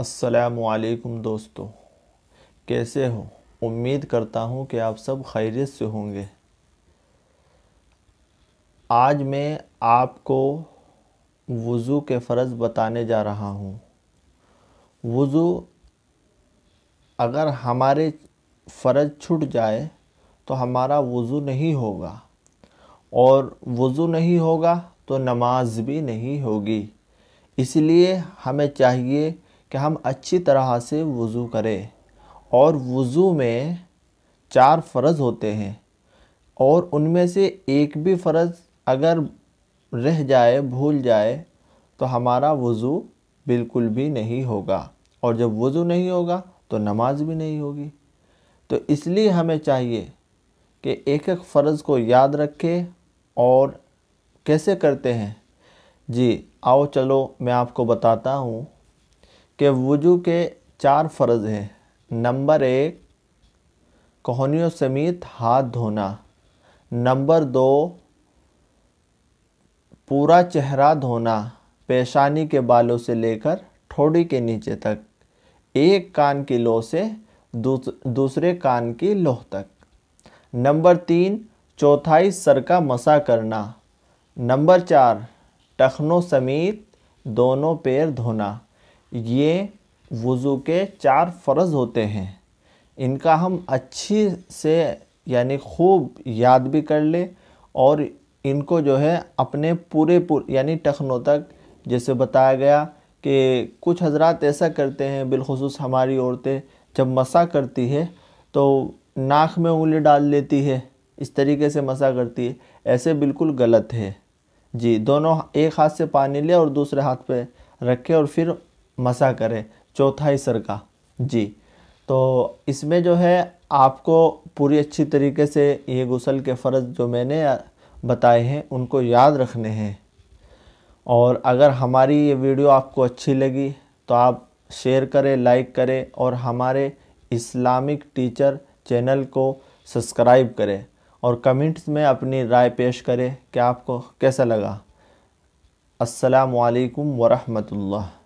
असलकुम दोस्तों कैसे हो उम्मीद करता हूँ कि आप सब खैरियत से होंगे आज मैं आपको वज़ू के फ़र्ज़ बताने जा रहा हूँ वज़ू अगर हमारे फ़र्ज़ छूट जाए तो हमारा वज़ू नहीं होगा और वज़ू नहीं होगा तो नमाज भी नहीं होगी इसलिए हमें चाहिए कि हम अच्छी तरह से वज़ू करें और वज़ू में चार फ़र्ज़ होते हैं और उनमें से एक भी फ़र्ज़ अगर रह जाए भूल जाए तो हमारा वज़ू बिल्कुल भी नहीं होगा और जब वज़ू नहीं होगा तो नमाज भी नहीं होगी तो इसलिए हमें चाहिए कि एक एक फ़र्ज़ को याद रखें और कैसे करते हैं जी आओ चलो मैं आपको बताता हूँ कि वजू के चार फ़र्ज़ हैं नंबर एक कोहनियों समेत हाथ धोना नंबर दो पूरा चेहरा धोना पेशानी के बालों से लेकर ठोड़ी के नीचे तक एक कान की लोह से दूसरे कान की लोह तक नंबर तीन चौथाई सर का मसा करना नंबर चार टखनों समेत दोनों पैर धोना ये वज़ू के चार फ़र्ज़ होते हैं इनका हम अच्छी से यानी खूब याद भी कर ले और इनको जो है अपने पूरे पूरे यानी टखनों तक जैसे बताया गया कि कुछ हजरत ऐसा करते हैं बिलखसूस हमारी औरतें जब मसा करती है तो नाक में उंगली डाल लेती है इस तरीके से मसा करती है ऐसे बिल्कुल गलत है जी दोनों एक हाथ से पानी ले और दूसरे हाथ पे रखे और फिर मसा करें चौथा सर का जी तो इसमें जो है आपको पूरी अच्छी तरीके से ये गुसल के फ़र्ज जो मैंने बताए हैं उनको याद रखने हैं और अगर हमारी ये वीडियो आपको अच्छी लगी तो आप शेयर करें लाइक करें और हमारे इस्लामिक टीचर चैनल को सब्सक्राइब करें और कमेंट्स में अपनी राय पेश करें कि आपको कैसा लगा असलकम वरहमतुल्ला